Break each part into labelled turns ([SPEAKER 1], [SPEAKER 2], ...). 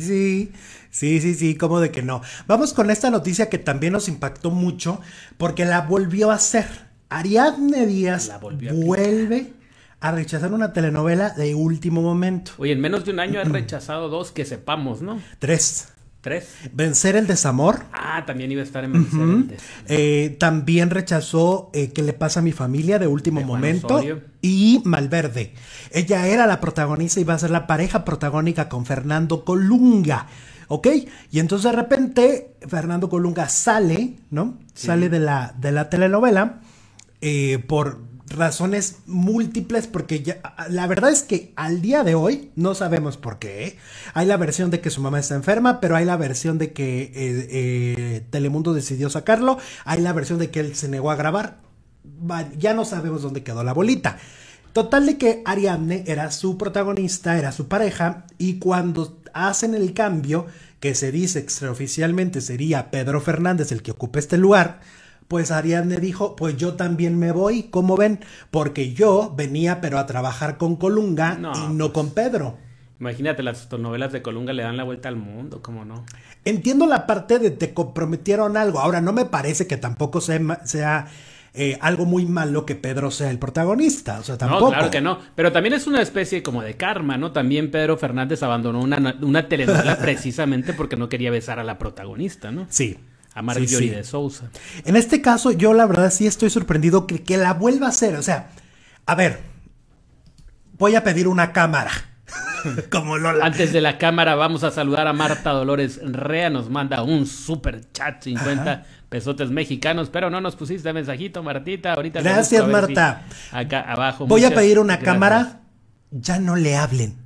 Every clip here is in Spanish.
[SPEAKER 1] Sí, sí, sí, sí, como de que no. Vamos con esta noticia que también nos impactó mucho porque la volvió a hacer. Ariadne Díaz vuelve a, rechazar una telenovela de último momento.
[SPEAKER 2] Oye, en menos de un año ha rechazado dos que sepamos, ¿no?
[SPEAKER 1] Tres. Tres. Vencer el desamor. Ah, también iba a estar en Vencer eh, también rechazó eh, ¿Qué le pasa a mi familia? de último momento. Y Malverde. Ella era la protagonista y va a ser la pareja protagónica con Fernando Colunga. ¿Ok? Y entonces de repente Fernando Colunga sale, ¿no? Sale de la, de la telenovela eh, por razones múltiples, porque la verdad es que al día de hoy no sabemos por qué. ¿eh? Hay la versión de que su mamá está enferma, pero hay la versión de que eh, eh, Telemundo decidió sacarlo, hay la versión de que él se negó a grabar. Ya no sabemos dónde quedó la bolita. Total de que Ariadne era su protagonista, era su pareja, y cuando hacen el cambio, que se dice extraoficialmente sería Pedro Fernández el que ocupe este lugar, pues Ariadne dijo, pues yo también me voy, ¿cómo ven? Porque yo venía pero a trabajar con Colunga y no pues, con Pedro.
[SPEAKER 2] Imagínate, las novelas de Colunga le dan la
[SPEAKER 1] vuelta al mundo, ¿cómo no? Entiendo la parte de te comprometieron algo, ahora no me parece que tampoco sea, eh, algo muy malo que Pedro sea el protagonista. O sea, tampoco. No, claro
[SPEAKER 2] que no. Pero también es una especie como de karma, ¿no? También Pedro Fernández abandonó una, una telenovela precisamente porque no quería besar a la protagonista, ¿no? Sí, a Mark de Souza.
[SPEAKER 1] En este caso, yo la verdad sí estoy sorprendido que, que la vuelva a hacer. O sea, a ver, voy a pedir una cámara. Como Lola. Antes
[SPEAKER 2] de la cámara, vamos a saludar a Marta Dolores Rea. Nos manda un super chat, 50 pesos pesotes mexicanos. Pero no nos pusiste mensajito, Martita. Ahorita Gracias, Marta. acá abajo. Voy a pedir una cámara.
[SPEAKER 1] Ya no le hablen.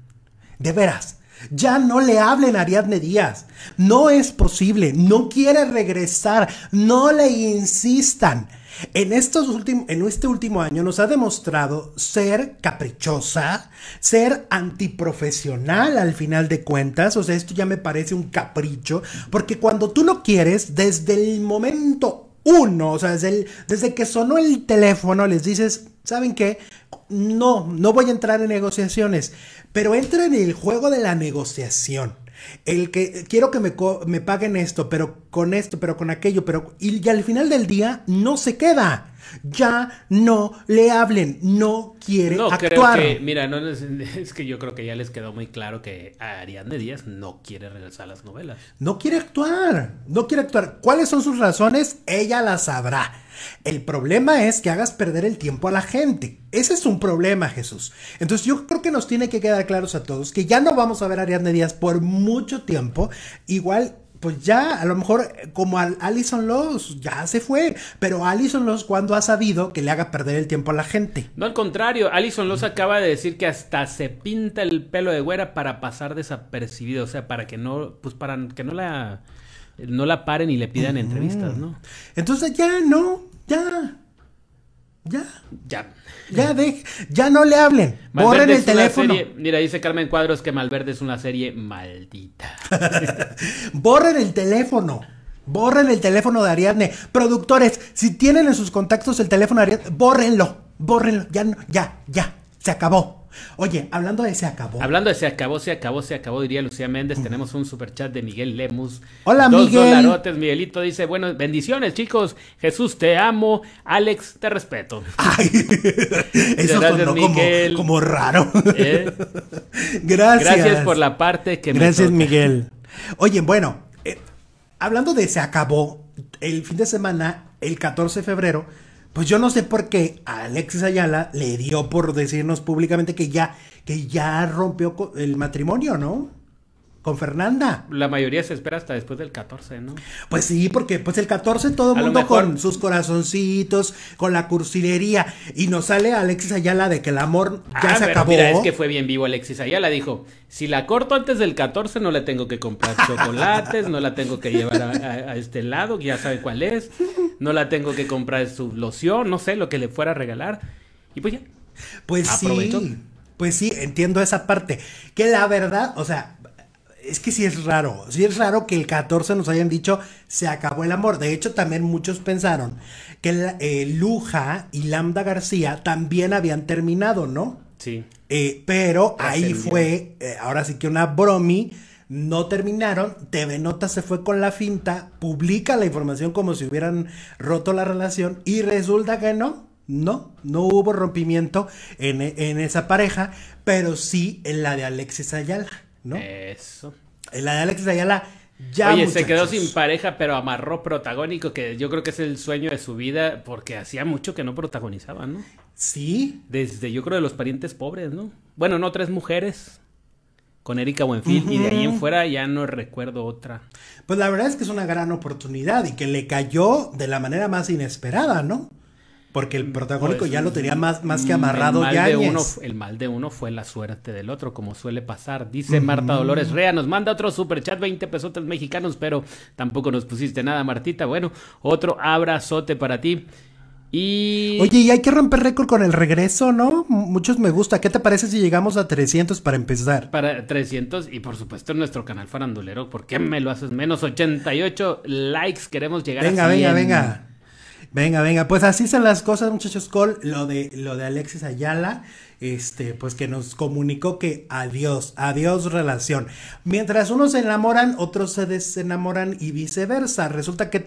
[SPEAKER 1] De veras. Ya no le hablen a Ariadne Díaz. No es posible. No quiere regresar. No le insistan. En, estos en este último año nos ha demostrado ser caprichosa, ser antiprofesional al final de cuentas. O sea, esto ya me parece un capricho, porque cuando tú no quieres, desde el momento uno, o sea, desde, que sonó el teléfono les dices, ¿saben qué? No, no voy a entrar en negociaciones, pero entra en el juego de la negociación. El que quiero que me, paguen esto, pero con esto, pero con aquello, pero... Y, al final del día no se queda. Ya no le hablen, no quiere actuar.
[SPEAKER 2] mira, no, es, es, que yo creo que ya les quedó muy claro que Ariadne Díaz no quiere regresar a las novelas.
[SPEAKER 1] No quiere actuar, no quiere actuar. ¿Cuáles son sus razones? Ella las sabrá. El problema es que hagas perder el tiempo a la gente. Ese es un problema, Jesús. Entonces yo creo que nos tiene que quedar claros a todos que ya no vamos a ver a Ariadne Díaz por mucho tiempo. Igual pues ya, a lo mejor eh, como a Alison Loss, ya se fue. Pero Alison los cuando ha sabido que le haga perder el tiempo a la gente?
[SPEAKER 2] No, al contrario, Alison Loss acaba de decir que hasta se pinta el pelo de güera para pasar desapercibido. O sea, para que no, pues para que no la no la paren y le pidan entrevistas, ¿no?
[SPEAKER 1] Entonces ya, no, ya. Ya. Ya. Ya, de, ya no le hablen. Borren el teléfono.
[SPEAKER 2] mira, dice Carmen Cuadros que Malverde es una serie maldita.
[SPEAKER 1] Borren el teléfono. Borren el teléfono de Ariadne. Productores, si tienen en sus contactos el teléfono de Ariadne, bórrenlo. Bórrenlo. Ya, ya, ya. Se acabó. Oye, hablando de se acabó.
[SPEAKER 2] Hablando de se acabó, se acabó, se acabó, diría Lucía Méndez. Tenemos un super chat de Miguel Lemus. Hola, Dos Miguel. Dolarotes. Miguelito dice, bueno, bendiciones, chicos. Jesús, te amo. Alex, te respeto. Ay, eso gracias, Como, raro. ¿Eh? Gracias. Gracias por la parte que gracias, me Gracias,
[SPEAKER 1] Miguel. Oye, bueno, eh, hablando de se acabó, el fin de semana, el 14 de febrero, pues yo no sé por qué a Alexis Ayala le dio por decirnos públicamente que ya, que ya rompió el matrimonio, ¿no? Con Fernanda.
[SPEAKER 2] La mayoría se espera hasta después del 14, ¿no?
[SPEAKER 1] Pues sí, porque pues el 14 todo el mundo con sus corazoncitos, con la cursilería. Y nos sale Alexis Ayala de que el amor ah, ya se acabó. Mira, es que
[SPEAKER 2] fue bien vivo Alexis Ayala. Dijo: Si la corto antes del 14, no le tengo que comprar chocolates, no la tengo que llevar a este lado, ya sabe cuál es no la tengo que comprar su loción, no sé, lo que le fuera a regalar. Y pues ya.
[SPEAKER 1] Pues sí. Pues sí, entiendo esa parte. Que la verdad, o sea, es que sí es raro. Sí es raro que el 14 nos hayan dicho se acabó el amor. De hecho, también muchos pensaron que eh, Luja y Lambda García también habían terminado, ¿no? Sí. Eh, pero ahí fue, eh, ahora sí que una bromi no terminaron, TV Nota se fue con la finta, publica la información como si hubieran roto la relación y resulta que no, no, no hubo rompimiento en, esa pareja, pero sí en la de Alexis Ayala, ¿no?
[SPEAKER 2] Eso.
[SPEAKER 1] En la de Alexis Ayala. Ya, Oye, se quedó
[SPEAKER 2] sin pareja, pero amarró protagónico, que yo creo que es el sueño de su vida, porque hacía mucho que no protagonizaba, ¿no? Sí. Desde, yo creo, de los parientes pobres, ¿no? Bueno, no, tres mujeres con Erika Buenfil y de ahí en fuera ya no
[SPEAKER 1] recuerdo otra. Pues la verdad es que es una gran oportunidad y que le cayó de la manera más inesperada, ¿no? Porque el mm, protagónico pues, ya lo tenía más, más que mm, amarrado ya el
[SPEAKER 2] mal de uno fue la suerte del otro, como suele pasar. Dice Marta Dolores Rea, nos manda otro super chat 20 pesotas mexicanos, pero tampoco nos pusiste nada, Martita. Bueno, otro abrazote para ti. Oye, y hay
[SPEAKER 1] que romper récord con el regreso, ¿no? Muchos me gusta. ¿Qué te parece si llegamos a 300 para empezar?
[SPEAKER 2] Para 300 y por supuesto en nuestro canal farandulero. ¿Por qué me lo haces menos 88 likes? Queremos llegar a 100. Venga, venga, venga.
[SPEAKER 1] Venga, venga, pues así son las cosas, muchachos. Col, lo de, lo de Alexis Ayala, este, pues que nos comunicó que adiós, adiós relación. Mientras unos se enamoran, otros se desenamoran y viceversa. Resulta que